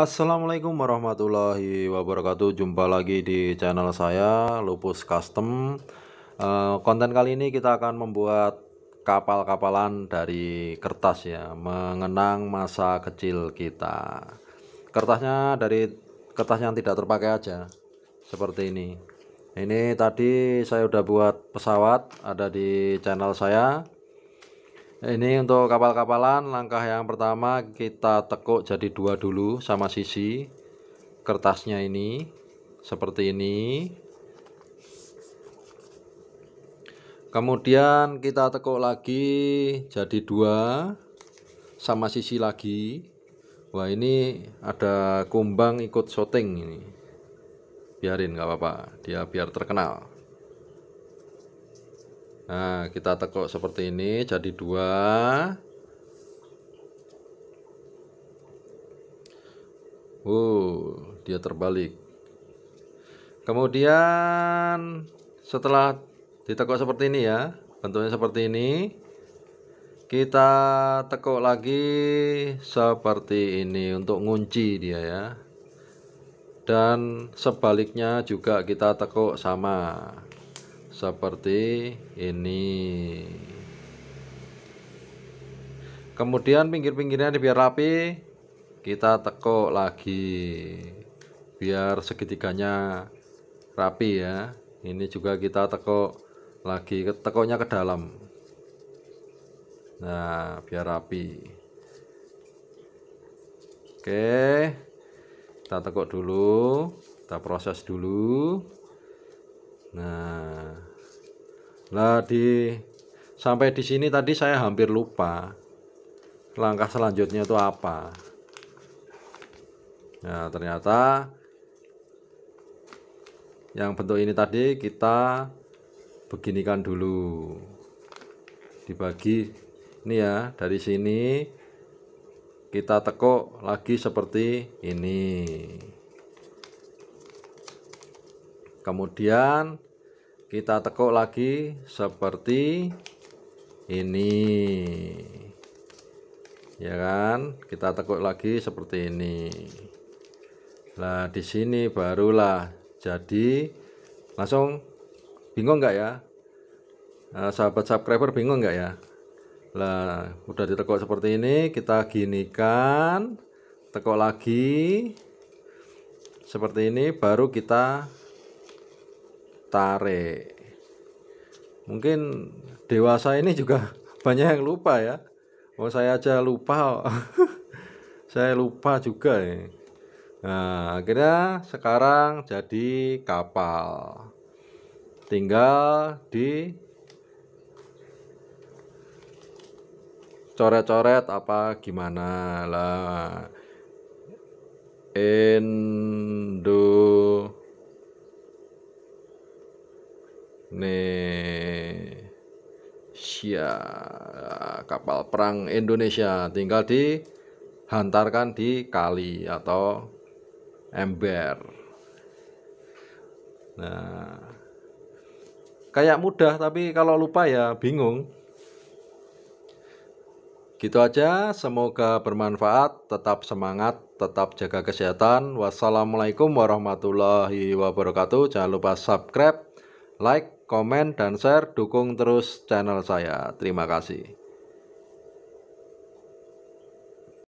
Assalamualaikum warahmatullahi wabarakatuh Jumpa lagi di channel saya Lupus Custom uh, Konten kali ini kita akan membuat kapal-kapalan dari kertas ya Mengenang masa kecil kita Kertasnya dari kertas yang tidak terpakai aja Seperti ini Ini tadi saya udah buat pesawat Ada di channel saya ini untuk kapal-kapalan langkah yang pertama kita tekuk jadi dua dulu sama sisi kertasnya ini seperti ini kemudian kita tekuk lagi jadi dua sama sisi lagi wah ini ada kumbang ikut shooting ini biarin nggak apa-apa dia biar terkenal Nah, kita tekuk seperti ini jadi dua. uh dia terbalik. Kemudian setelah ditekuk seperti ini ya, bentuknya seperti ini. Kita tekuk lagi seperti ini untuk ngunci dia ya. Dan sebaliknya juga kita tekuk sama seperti ini kemudian pinggir-pinggirnya biar rapi kita tekuk lagi biar segitiganya rapi ya ini juga kita tekuk lagi tekuknya ke dalam nah biar rapi oke kita tekuk dulu kita proses dulu nah lah di sampai di sini tadi saya hampir lupa langkah selanjutnya itu apa nah ternyata yang bentuk ini tadi kita beginikan dulu dibagi ini ya dari sini kita tekuk lagi seperti ini kemudian kita tekuk lagi seperti ini ya kan kita tekuk lagi seperti ini nah di sini barulah jadi langsung bingung nggak ya nah, sahabat subscriber bingung nggak ya lah udah ditekuk seperti ini kita ginikan tekuk lagi seperti ini baru kita tarik. Mungkin dewasa ini juga banyak yang lupa ya. Oh saya aja lupa. saya lupa juga ya. Nah, akhirnya sekarang jadi kapal. Tinggal di coret-coret apa gimana lah. Indo Indonesia kapal perang Indonesia tinggal dihantarkan di kali atau ember nah kayak mudah tapi kalau lupa ya bingung Gitu aja, semoga bermanfaat. Tetap semangat, tetap jaga kesehatan. Wassalamualaikum warahmatullahi wabarakatuh. Jangan lupa subscribe, like, komen dan share, dukung terus channel saya. Terima kasih.